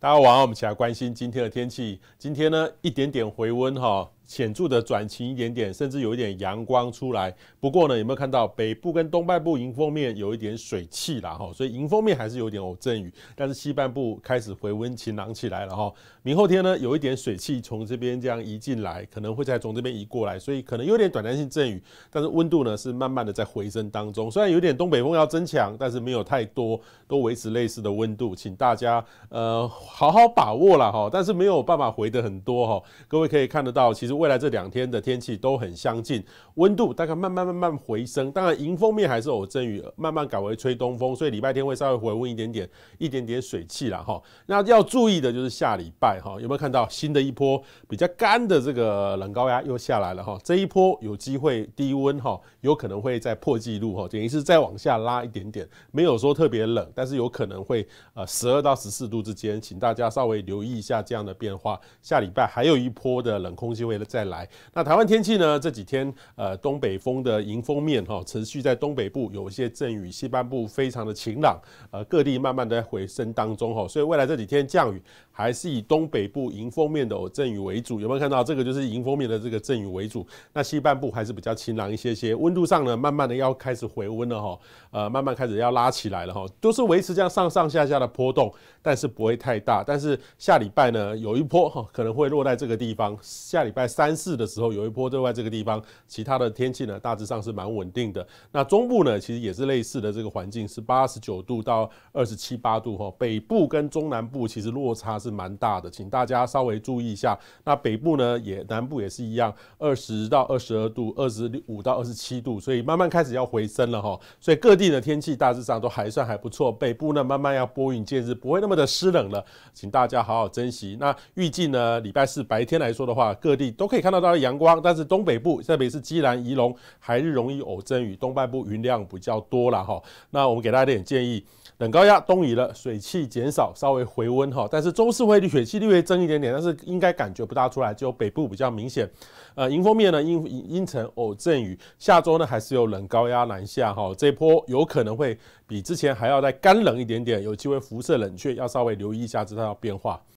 大家晚上我们一起来关心今天的天气。今天呢，一点点回温哈。显著的转晴一点点，甚至有一点阳光出来。不过呢，有没有看到北部跟东半部迎风面有一点水汽了哈？所以迎风面还是有点偶阵雨。但是西半部开始回温晴朗起来了哈。明后天呢，有一点水汽从这边这样移进来，可能会再从这边移过来，所以可能有点短暂性阵雨。但是温度呢是慢慢的在回升当中，虽然有点东北风要增强，但是没有太多都维持类似的温度，请大家呃好好把握了哈。但是没有办法回的很多哈。各位可以看得到，其实。未来这两天的天气都很相近，温度大概慢慢慢慢回升，当然迎风面还是有阵雨，慢慢改为吹东风，所以礼拜天会稍微回温一点点，一点点水汽了哈。那要注意的就是下礼拜哈，有没有看到新的一波比较干的这个冷高压又下来了哈？这一波有机会低温哈，有可能会再破纪录哈，等于是再往下拉一点点，没有说特别冷，但是有可能会呃十二到十四度之间，请大家稍微留意一下这样的变化。下礼拜还有一波的冷空气会再来，那台湾天气呢？这几天，呃，东北风的迎风面哈，持续在东北部有一些阵雨，西半部非常的晴朗，呃，各地慢慢的回升当中哈，所以未来这几天降雨还是以东北部迎风面的阵雨为主，有没有看到？这个就是迎风面的这个阵雨为主，那西半部还是比较晴朗一些些。温度上呢，慢慢的要开始回温了哈，呃，慢慢开始要拉起来了哈，都是维持这样上上下下的波动，但是不会太大。但是下礼拜呢，有一波哈，可能会落在这个地方。下礼拜三。三四的时候有一波都在这个地方，其他的天气呢大致上是蛮稳定的。那中部呢其实也是类似的这个环境，是八十九度到二十七八度哈。北部跟中南部其实落差是蛮大的，请大家稍微注意一下。那北部呢也南部也是一样，二十到二十二度，二十五到二十七度，所以慢慢开始要回升了哈。所以各地的天气大致上都还算还不错，北部呢慢慢要拨云见日，不会那么的湿冷了，请大家好好珍惜。那预计呢礼拜四白天来说的话，各地。都可以看到它的阳光，但是东北部，特别是基南宜隆，还是容易偶阵雨。东半部云量比较多了哈。那我们给大家一点建议，冷高压东移了，水汽减少，稍微回温哈。但是周四会水汽略微增一点点，但是应该感觉不大出来，只有北部比较明显。呃，迎风面呢阴阴沉偶阵雨。下周呢还是有冷高压南下哈，这波有可能会比之前还要再干冷一点点，有机会辐射冷却，要稍微留意一下这的变化。